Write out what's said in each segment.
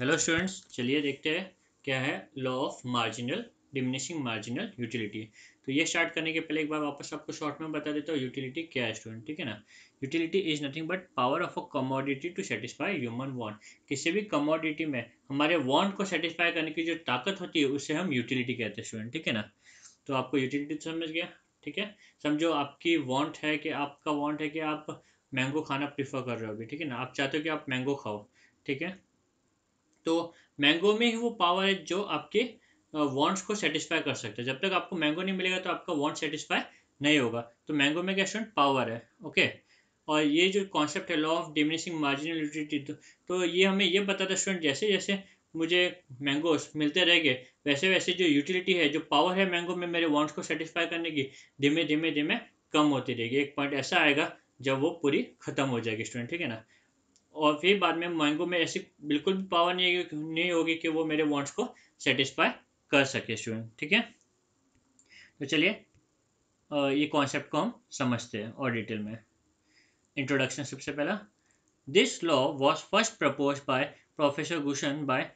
Hello students चलिए देखते हैं क्या है law of marginal diminishing marginal utility तो ये स्टार्ट करने के पहले एक बार वापस आपको शॉर्ट में बता देता हूँ यूटिलिटी क्या है स्टूडेंट ठीक है ना utility is nothing but power of a commodity to satisfy human want किसी भी कमोडिटी में हमारे वॉन्ट को सेटिस्फाई करने की जो ताकत होती है उसे हम यूटिलिटी कहते हैं स्टूडेंट ठीक है ना तो आपको यूटिलिटी समझ गया ठीक है समझो आपकी वॉन्ट है कि आपका वॉन्ट है कि आप मैंगो खाना प्रीफर कर रहे हो अभी ठीक है ना आप चाहते हो कि आप मैंगो खाओ ठीक है तो मैंगो में ही वो पावर है जो आपके वॉन्ट्स uh, को सेटिस्फाई कर सकता है जब तक आपको मैंगो नहीं मिलेगा तो आपका वॉन्ट सेटिस्फाई नहीं होगा तो मैंगो में क्या स्टूडेंट पावर है ओके और ये जो कॉन्सेप्ट है law of diminishing marginal utility तो ये हमें ये बताता है स्टूडेंट जैसे जैसे मुझे मैंगोस मिलते रह गए वैसे वैसे जो यूटिलिटी है जो पावर है मैंगो में मेरे वॉन्ट्स को सेटिस्फाई करने की धीमे धीमे धीमे कम होती रहेगी एक पॉइंट ऐसा आएगा जब वो पूरी खत्म हो जाएगी स्टूडेंट ठीक है ना और फिर बाद में मैंगो में ऐसी बिल्कुल भी पावर नहीं होगी कि वो मेरे वॉन्ट्स को सेटिस्फाई कर सके स्टूडेंट ठीक है तो चलिए ये कॉन्सेप्ट को हम समझते हैं और डिटेल में इंट्रोडक्शन सबसे पहला this law was first propose by professor Gossen by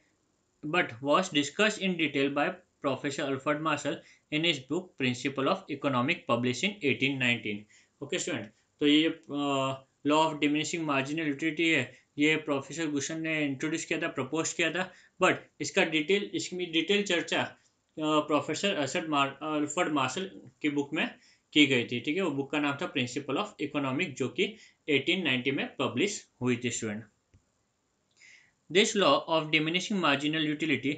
but was discuss in detail by professor Alfred Marshall in his book principle of economic publishing eighteen okay student तो ये आ, law of diminishing marginal utility है ये professor गुशन ने introduce किया था propose किया था बट इसका डिटेल इसकी डिटेल चर्चा प्रोफेसर असद अल्फर्ड मार्शल की बुक में की गई थी ठीक है वो बुक का नाम था प्रिंसिपल ऑफ इकोनॉमिक जो कि 1890 में पब्लिश हुई थी student this law of diminishing marginal utility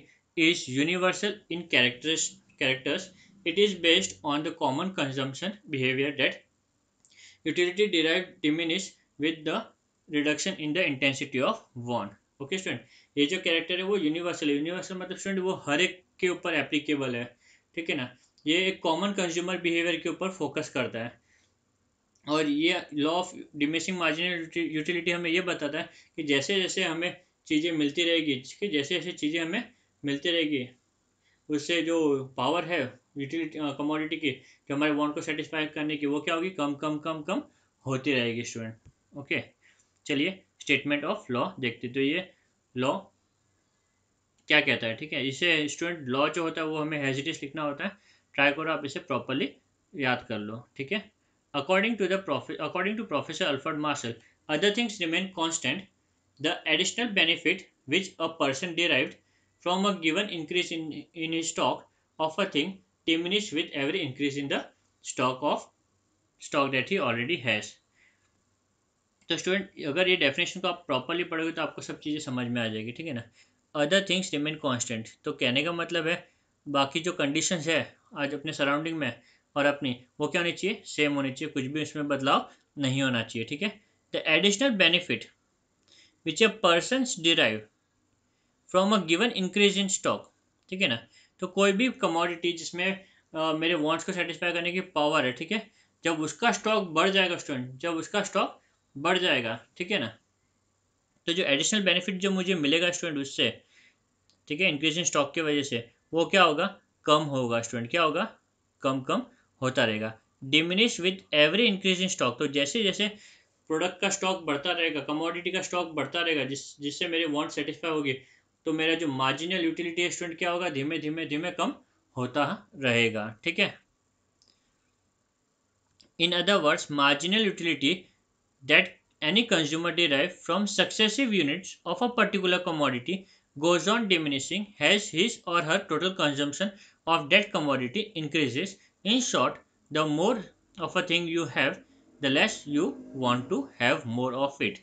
is universal in characters characters it is based on the common consumption behaviour that utility derive diminish with the reduction in the intensity of want okay student ये जो character है वो universal है universal मतलब student वो हर एक के ऊपर एप्लीकेबल है ठीक है ना ये एक कॉमन कंज्यूमर बिहेवियर के ऊपर फोकस करता है और ये law of diminishing marginal utility हमें ये बताता है कि जैसे जैसे हमें चीज़ें मिलती रहेगी ठीक है जैसे जैसे चीज़ें हमें मिलती रहेगी उससे जो पावर है यूटिलिटी कमोडिटी की जो हमारे वॉन्ट को सेटिस्फाई करने की वो क्या होगी कम कम कम कम होती रहेगी स्टूडेंट ओके चलिए स्टेटमेंट ऑफ लॉ देखते तो ये लॉ क्या कहता है ठीक है इसे स्टूडेंट लॉ जो होता है वो हमें हेजिटेस लिखना होता है ट्राई करो आप इसे प्रॉपरली याद कर लो ठीक है according to the professor according to professor Alfred Marshall other things remain constant the additional benefit which a person derived from a given increase in in stock of a thing diminish with every increase in the stock of stock that he already has तो student अगर ये definition को आप properly पढ़ोगे तो आपको सब चीज़ें समझ में आ जाएगी ठीक है ना अदर थिंग्स रिमेन कॉन्स्टेंट तो कहने का मतलब है बाकी जो कंडीशंस है आज अपने सराउंडिंग में और अपनी वो क्या होनी चाहिए सेम होनी चाहिए कुछ भी उसमें बदलाव नहीं होना चाहिए ठीक है the additional benefit which a person derive from a given increase in stock ठीक है ना तो कोई भी कमोडिटी जिसमें आ, मेरे वॉन्ट्स को सेटिस्फाई करने की पावर है ठीक है जब उसका स्टॉक बढ़ जाएगा स्टूडेंट जब उसका स्टॉक बढ़ जाएगा ठीक है ना तो जो एडिशनल बेनिफिट जो मुझे मिलेगा स्टूडेंट उससे ठीक है इंक्रीजिंग स्टॉक की वजह से वो क्या होगा कम होगा स्टूडेंट क्या होगा कम कम होता रहेगा diminish with every increasing stock तो जैसे जैसे प्रोडक्ट का स्टॉक बढ़ता रहेगा कमोडिटी का स्टॉक बढ़ता रहेगा जिस जिससे मेरे वॉन्ट सेटिस्फाई होगी तो मेरा जो मार्जिनल यूटिलिटी स्टूडेंट क्या होगा धीमे धीमे धीमे कम होता रहेगा ठीक है in other words marginal utility that any consumer derived from successive units of a particular commodity goes on diminishing as his or her total consumption of that commodity increases. In short, the more of a thing you have, the less you want to have more of it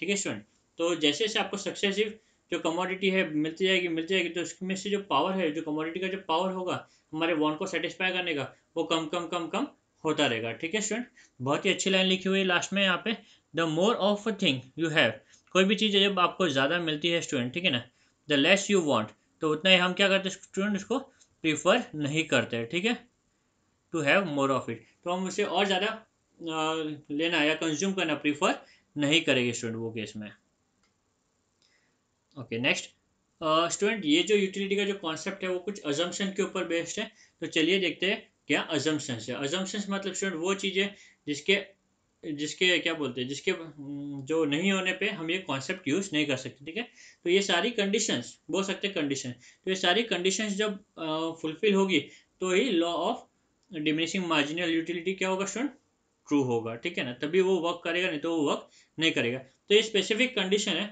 ठीक है student तो जैसे जैसे आपको successive जो commodity है मिलती जाएगी मिलती जाएगी तो उसमें से जो पावर है जो कमोडिटी का जो पावर होगा हमारे वॉन्ट को सेटिस्फाई करने का वो कम कम कम कम होता रहेगा ठीक है स्टूडेंट बहुत ही अच्छी लाइन लिखी हुई है लास्ट में यहाँ पे the more of a thing you have कोई भी चीज़ जब आपको ज़्यादा मिलती है स्टूडेंट ठीक है ना द लेस यू वॉन्ट तो उतना ही हम क्या करते हैं स्टूडेंट उसको प्रीफर नहीं करते ठीक है to have more of it तो हम उसे और ज़्यादा लेना या कंज्यूम करना प्रीफर नहीं करेंगे स्टूडेंट वो केस में ओके नेक्स्ट स्टूडेंट ये जो यूटिलिटी का जो कॉन्सेप्ट है वो कुछ अजम्पशन के ऊपर बेस्ड है तो चलिए देखते हैं क्या अजम्पन्स है अजम्पन्स मतलब स्टूडेंट वो चीज़ें जिसके जिसके क्या बोलते हैं जिसके हम्म, जो नहीं होने पे हम ये कॉन्सेप्ट यूज़ नहीं कर सकते ठीक है तो ये सारी कंडीशंस बोल सकते कंडीशन तो ये सारी कंडीशंस जब फुलफिल होगी तो ही law of diminishing marginal utility क्या होगा स्टूडेंट ट्रू होगा ठीक है ना तभी वो वर्क करेगा नहीं तो वो वर्क नहीं करेगा तो ये स्पेसिफिक कंडीशन है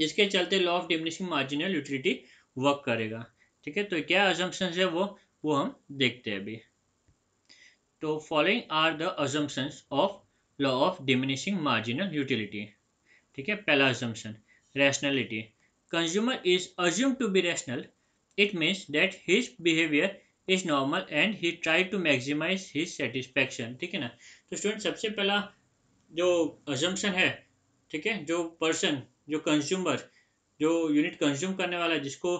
जिसके चलते law of diminishing marginal utility work करेगा ठीक है तो क्या एजम्पन्स है वो वो हम देखते हैं अभी तो following are the assumptions of law of diminishing marginal utility ठीक है पहला assumption rationality consumer is assume to be rational it means that his behaviour is normal and he try to maximise his satisfaction ठीक है ना तो student सबसे पहला जो अजम्पन है ठीक है जो पर्सन जो कंज्यूमर जो यूनिट कंज्यूम करने वाला है जिसको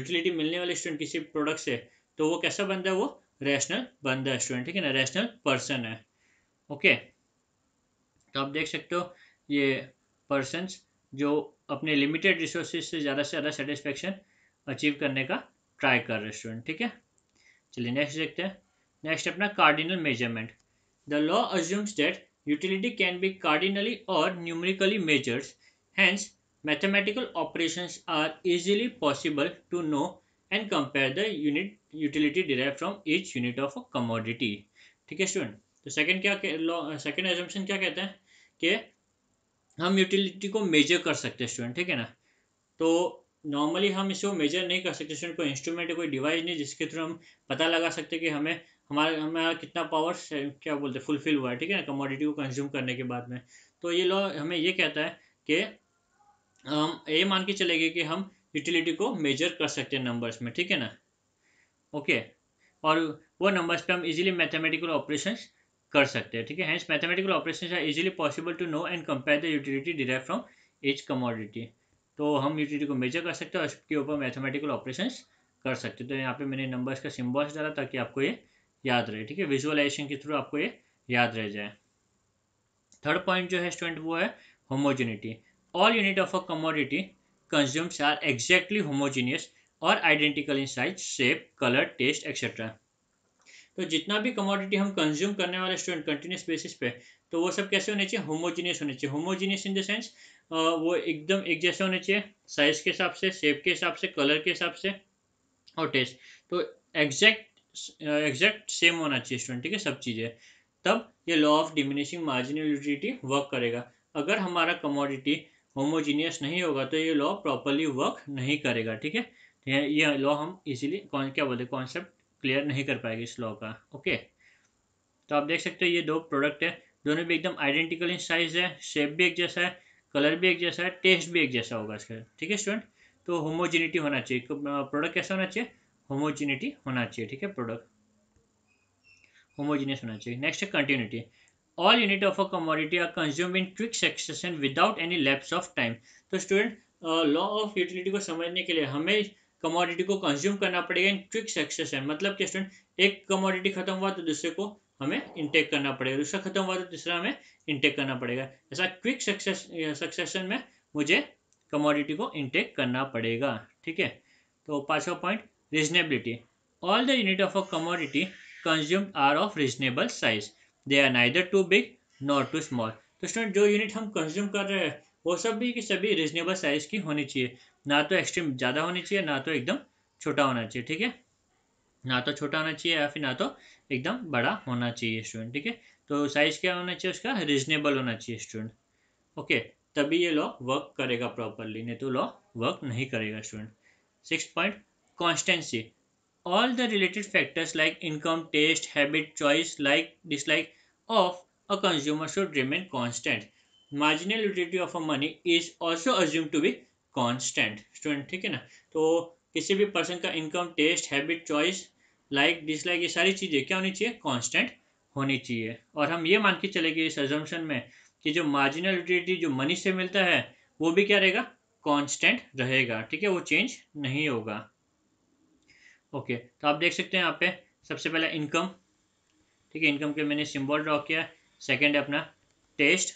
यूटिलिटी मिलने वाले स्टूडेंट किसी प्रोडक्ट से तो वो कैसा बंदा है वो रैशनल बंदा है स्टूडेंट ठीक है ना रैशनल पर्सन है ओके तो आप देख सकते हो ये पर्सन जो अपने लिमिटेड रिसोर्सेज से ज़्यादा से ज़्यादा सेटिस्फेक्शन अचीव करने का ट्राई कर रहे हैं स्टूडेंट ठीक है चलिए नेक्स्ट देखते हैं नेक्स्ट अपना cardinal measurement the law assumes that utility can be cardinally और numerically measures hence mathematical operations are easily possible to know and compare the unit utility derive from each unit of a commodity ठीक है student तो second क्या second assumption क्या कहते हैं कि हम यूटिलिटी को मेजर कर सकते हैं स्टूडेंट ठीक है ना तो नॉर्मली हम इसको मेजर नहीं कर सकते स्टूडेंट कोई इंस्ट्रूमेंट कोई डिवाइस नहीं जिसके थ्रू हम पता लगा सकते कि हमें हमारा हमारा कितना पावर क्या बोलते हैं फुलफिल हुआ है ठीक है ना कमोडिटी को कंज्यूम करने के बाद में तो ये लॉ हमें ये कहता है कि हम ये मान के चलेंगे कि हम यूटिलिटी को मेजर कर सकते हैं नंबर्स में ठीक है ना ओके और वो नंबर्स पे हम इजीली मैथमेटिकल ऑपरेशंस कर सकते हैं ठीक है hence mathematical operation are easily possible to know and compare the utility derive from each commodity तो हम यूटिलिटी को मेजर कर सकते हैं और उसके ऊपर मैथमेटिकल ऑपरेशन कर सकते हैं तो यहाँ पे मैंने नंबर्स का सिम्बॉल्स डाला ताकि आपको ये याद रहे ठीक है विजुअलाइजेशन के थ्रू आपको ये याद रह जाए थर्ड पॉइंट जो है स्टूडेंट वो है homogeneity all unit of a commodity consumes are exactly homogeneous और identical in size shape colour taste etcetera तो जितना भी कमोडिटी हम कंज्यूम करने वाले स्टूडेंट कंटिन्यूस बेसिस पे तो वो सब कैसे होने चाहिए होमोजीनियस होने चाहिए होमोजीनियस इन द सेंस वो एकदम एक जैसे होने चाहिए साइज के हिसाब से शेप के हिसाब से कलर के हिसाब से और टेस्ट तो एग्जैक्ट एग्जैक्ट सेम होना चाहिए स्टूडेंट ठीक है सब चीज़ें तब ये law of diminishing marginality work करेगा अगर हमारा कमोडिटी होमोजीनियस नहीं होगा तो ये लॉ प्रॉपरली वर्क नहीं करेगा ठीक है ये लॉ हम इजीली क्या बोलते हैं कॉन्सेप्ट क्लियर नहीं कर पाएंगे इस लॉ का ओके तो आप देख सकते हो ये दो प्रोडक्ट है दोनों भी एकदम आइडेंटिकल इन साइज है शेप भी एक जैसा है कलर भी एक जैसा है टेस्ट भी एक जैसा होगा इसका ठीक है स्टूडेंट तो होमोजिनिटी होना चाहिए प्रोडक्ट तो, कैसा होना चाहिए होमोजिनिटी होना चाहिए ठीक है प्रोडक्ट होमोजिनियस होना चाहिए नेक्स्ट है continuity all unit of a commodity are consume in quick succession without any lapse of time तो स्टूडेंट लॉ ऑफ यूटिलिटी को समझने के लिए हमें कमोडिटी को कंज्यूम करना पड़ेगा इन क्विक सक्सेशन मतलब कि स्टूडेंट एक कमोडिटी खत्म हुआ तो दूसरे को हमें इंटेक करना पड़ेगा दूसरा खत्म हुआ तो तीसरा हमें इंटेक करना पड़ेगा ऐसा क्विक सक्सेस सक्सेशन में मुझे कमोडिटी को इंटेक करना पड़ेगा ठीक है तो पांचवा point reasonability all the unit of a commodity consume are of reasonable size they are neither too big not too small तो स्टूडेंट जो यूनिट हम कंज्यूम कर रहे हैं वो सब भी कि सभी रीजनेबल साइज की होनी चाहिए ना तो एक्सट्रीम ज़्यादा होनी चाहिए ना तो एकदम छोटा होना चाहिए ठीक है ना तो छोटा होना चाहिए या फिर ना तो एकदम बड़ा होना चाहिए स्टूडेंट ठीक है तो साइज़ क्या होना चाहिए उसका रिजनेबल होना चाहिए स्टूडेंट ओके तभी ये लॉ वर्क करेगा प्रॉपरली नहीं तो लॉ वर्क नहीं करेगा student six point constancy all the related factors like income taste habit choice like dislike of a consumer should remain constant marginal utility of a money is also assume to be constant student ठीक है ना तो किसी भी person का income taste habit choice like dislike ये सारी चीज़ें क्या होनी चाहिए कांस्टेंट होनी चाहिए और हम ये मान के चलेंगे इस एजम्पन में कि जो मार्जिनल यूटिलिटी जो मनी से मिलता है वो भी क्या रहेगा कॉन्स्टेंट रहेगा ठीक है वो चेंज नहीं होगा ओके तो आप देख सकते हैं यहाँ पे सबसे पहले इनकम ठीक है इनकम के मैंने सिम्बॉल ड्रॉ किया सेकेंड है अपना टेस्ट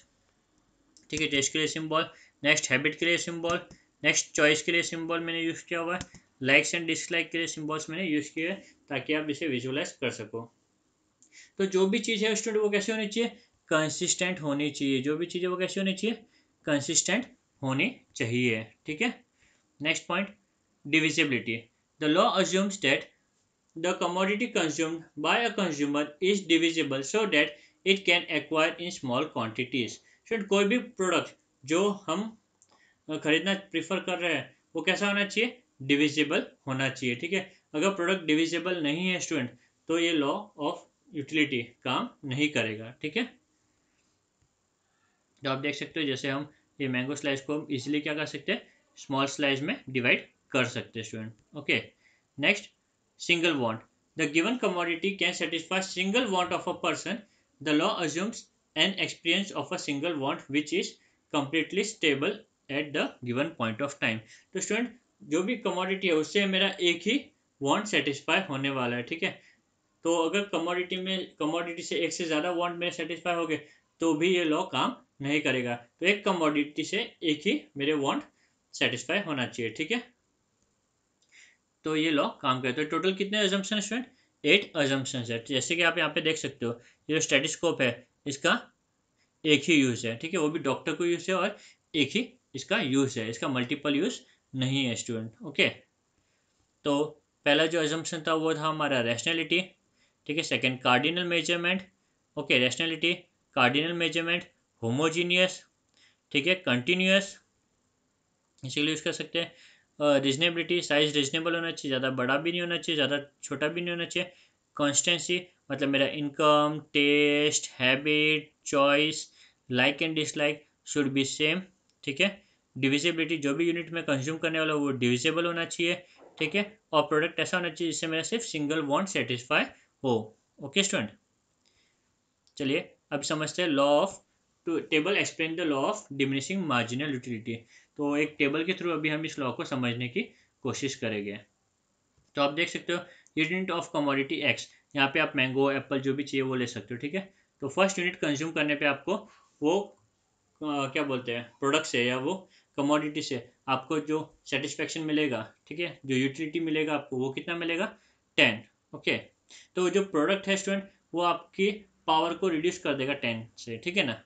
ठीक है टेस्ट के लिए सिम्बॉल नेक्स्ट हैबिट के लिए सिम्बॉल नेक्स्ट चॉइस के लिए सिंबल मैंने यूज़ किया हुआ है लाइक्स एंड डिसलाइक के लिए सिंबल्स मैंने यूज़ किए हैं ताकि आप इसे विजुअलाइज कर सको तो जो भी चीज़ है स्टूडेंट वो कैसे होनी चाहिए कंसिस्टेंट होनी चाहिए जो भी चीज़ है वो कैसे होनी चाहिए कंसिस्टेंट होनी चाहिए ठीक है next point divisibility the law assumes that the commodity consumed by a consumer is divisible so that it can acquire in small quantities कोई भी प्रोडक्ट जो हम खरीदना प्रीफर कर रहे हैं वो कैसा होना चाहिए डिविजिबल होना चाहिए ठीक है अगर प्रोडक्ट डिविजिबल नहीं है स्टूडेंट तो ये लॉ ऑफ यूटिलिटी काम नहीं करेगा ठीक है तो आप देख सकते हो जैसे हम ये मैंगो स्लाइस को हम इजिली क्या कर सकते हैं स्मॉल स्लाइस में डिवाइड कर सकते हैं student okay next single want the given commodity can satisfy single want of a person the law assumes an experience of a single want which is completely stable at the given point of time तो student जो भी commodity है उससे मेरा एक ही want satisfy होने वाला है ठीक है तो अगर कमोडिटी में कमोडिटी से एक से ज़्यादा वॉन्ट मेरे सेटिस्फाई हो गए तो भी ये लॉ काम नहीं करेगा तो एक कमोडिटी से एक ही मेरे वॉन्ट सेटिस्फाई होना चाहिए ठीक है तो ये लॉ काम करते हैं टोटल कितने एजम्पन स्टूडेंट एट एजम्पन है जैसे कि आप यहाँ पे देख सकते हो ये जो स्टेटिस्कोप है इसका एक ही यूज़ है ठीक है वो भी डॉक्टर को यूज़ है और एक ही इसका यूज़ है इसका मल्टीपल यूज़ नहीं है स्टूडेंट ओके तो पहला जो एजम्पन था वो था हमारा रैशनैलिटी ठीक है second cardinal measurement okay rationality cardinal measurement homogeneous ठीक है कंटिन्यूस इसीलिए यूज़ कर सकते हैं रिजनेबिलिटी साइज रिजनेबल होना चाहिए ज़्यादा बड़ा भी नहीं होना चाहिए ज़्यादा छोटा भी नहीं होना चाहिए कॉन्स्टेंसी मतलब मेरा income taste habit choice like and dislike should be same ठीक है डिविजिबिलिटी जो भी यूनिट में कंज्यूम करने वाला हूँ वो डिविजिबल होना चाहिए ठीक है और प्रोडक्ट ऐसा होना चाहिए जिससे मेरा सिर्फ सिंगल बॉन्ड सेटिस्फाई हो ओके स्टूडेंट चलिए अब समझते हैं law of to table explain the law of diminishing marginal utility तो एक टेबल के थ्रू अभी हम इस लॉ को समझने की कोशिश करेंगे तो आप देख सकते हो यूनिट ऑफ कमोडिटी एक्स यहाँ पे आप मैंगो एप्पल जो भी चाहिए वो ले सकते हो ठीक है तो फर्स्ट यूनिट कंज्यूम करने पे आपको वो क्या बोलते हैं प्रोडक्ट से या वो कमोडिटी से आपको जो सेटिस्फेक्शन मिलेगा ठीक है जो यूटिलिटी मिलेगा आपको वो कितना मिलेगा टेन ओके तो जो प्रोडक्ट है स्टूडेंट वो आपकी पावर को रिड्यूस कर देगा टेन से ठीक है ना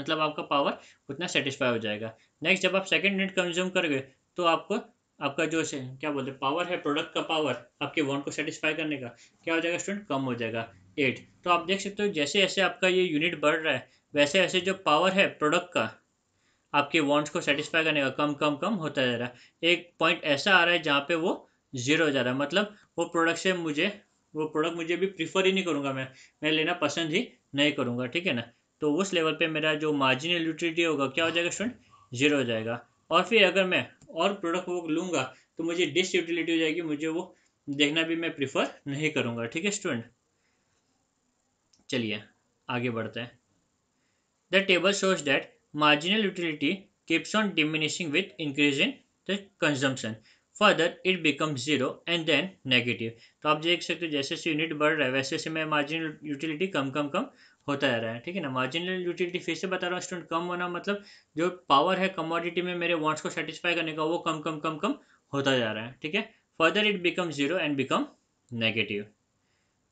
मतलब आपका पावर उतना सेटिस्फाई हो जाएगा नेक्स्ट जब आप सेकेंड यूनिट कंज्यूम करोगे तो आपको आपका जो से क्या बोलते हैं पावर है प्रोडक्ट का पावर आपके वॉन्ट को सेटिस्फाई करने का क्या हो जाएगा स्टूडेंट कम हो जाएगा एट तो आप देख सकते हो जैसे जैसे आपका ये यूनिट बढ़ रहा है वैसे ऐसे जो पावर है प्रोडक्ट का आपके वांट्स को सेटिस्फाई करने का कम कम कम होता जा रहा है एक पॉइंट ऐसा आ रहा है जहाँ पे वो ज़ीरो हो जा रहा है मतलब वो प्रोडक्ट से मुझे वो प्रोडक्ट मुझे भी प्रीफर ही नहीं करूँगा मैं मैं लेना पसंद ही नहीं करूँगा ठीक है ना तो उस लेवल पे मेरा जो मार्जिनल यूटिलिटी होगा क्या हो जाएगा स्टूडेंट जीरो हो जाएगा और फिर अगर मैं और प्रोडक्ट वो लूँगा तो मुझे डिस हो जाएगी मुझे वो देखना भी मैं प्रीफर नहीं करूँगा ठीक है स्टूडेंट चलिए आगे बढ़ते हैं The table shows that marginal utility keeps on diminishing with increase in the consumption. Further it become zero and then negative तो आप देख सकते हो जैसे जैसे यूनिट बढ़ रहा है वैसे वैसे मैं मार्जिनल यूटिलिटी कम कम कम होता जा रहा है ठीक है ना मार्जिनल यूटिलिटी फिर से बता रहा हूँ स्टूडेंट कम होना मतलब जो पावर है कमोडिटी में मेरे वांट्स को सेटिस्फाई करने का वो कम कम कम कम होता जा रहा है ठीक है further it become zero and become negative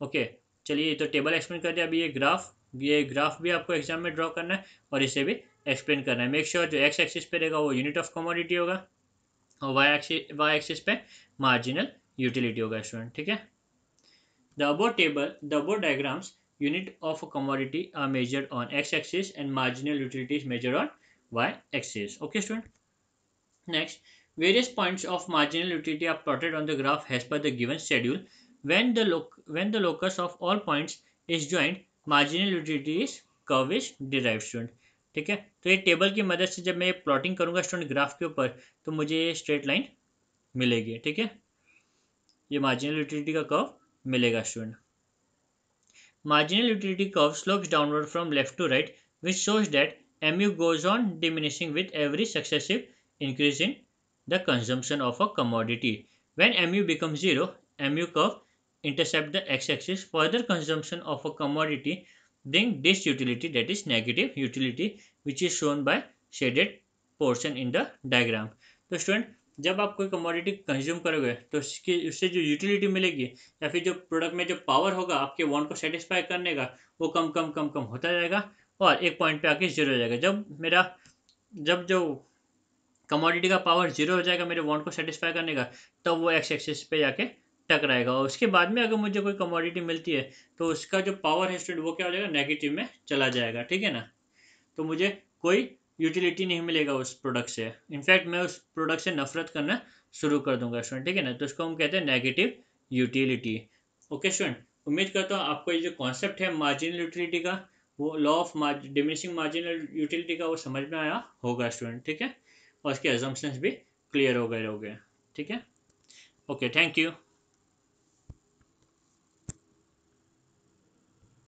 okay चलिए तो टेबल एक्सप्लेन कर दिया अभी ये ग्राफ ये ग्राफ भी आपको एग्जाम में ड्रॉ करना है और इसे भी एक्सप्लेन करना है मेक श्योर sure जो एक्स एक्सिस पे रहेगा वो यूनिट ऑफ कमोडिटी होगा और वाई एक्सिस वाई एक्सिस पे मार्जिनल यूटिलिटी होगा स्टूडेंट ठीक है the above table the above diagrams unit of commodity are measured on X axis and marginal utility measure on Y axis okay student next various points of marginal utility are plotted on the graph has per the given schedule when the लोक when the locus of all points is joined marginal utility curve is derived student ठीक है तो ये table की मदद से जब मैं प्लॉटिंग करूंगा स्टूडेंट ग्राफ के ऊपर तो मुझे ये स्ट्रेट लाइन मिलेगी ठीक है ये मार्जिनल यूटिलिटी का कव मिलेगा student marginal utility curve slope downward from left to right which shows that M U goes on diminishing with every successive increase in the consumption of a commodity when M U become zero M U curve intercept the x-axis the consumption of a commodity then this utility that is negative utility which is shown by shaded portion in the diagram तो student जब आप कोई commodity consume करोगे तो उसकी उससे जो utility मिलेगी या फिर जो प्रोडक्ट में जो पावर होगा आपके वॉन्ट को सेटिस्फाई करने का वो कम कम कम कम होता जाएगा और एक पॉइंट पे आके जीरो हो जाएगा जब मेरा जब जो कमोडिटी का पावर जीरो हो जाएगा मेरे वॉन्ट को सेटिस्फाई करने का तब तो वो एक्स एक्सेस पे जाके टकराएगा और उसके बाद में अगर मुझे कोई कमोडिटी मिलती है तो उसका जो पावर है स्टूडेंट वो क्या हो जाएगा नेगेटिव में चला जाएगा ठीक है ना तो मुझे कोई यूटिलिटी नहीं मिलेगा उस प्रोडक्ट से इनफैक्ट मैं उस प्रोडक्ट से नफरत करना शुरू कर दूंगा स्टूडेंट ठीक है ना तो उसको हम कहते हैं नेगेटिव यूटिलिटी ओके स्टूडेंट उम्मीद करता हूँ आपको ये जो कॉन्सेप्ट है मार्जिनल यूटिलिटी का वो law of margin diminishing marginal utility का वो समझ में आया होगा स्टूडेंट ठीक है और उसके एजम्पन्स भी क्लियर हो गए हो गए ठीक है ओके थैंक यू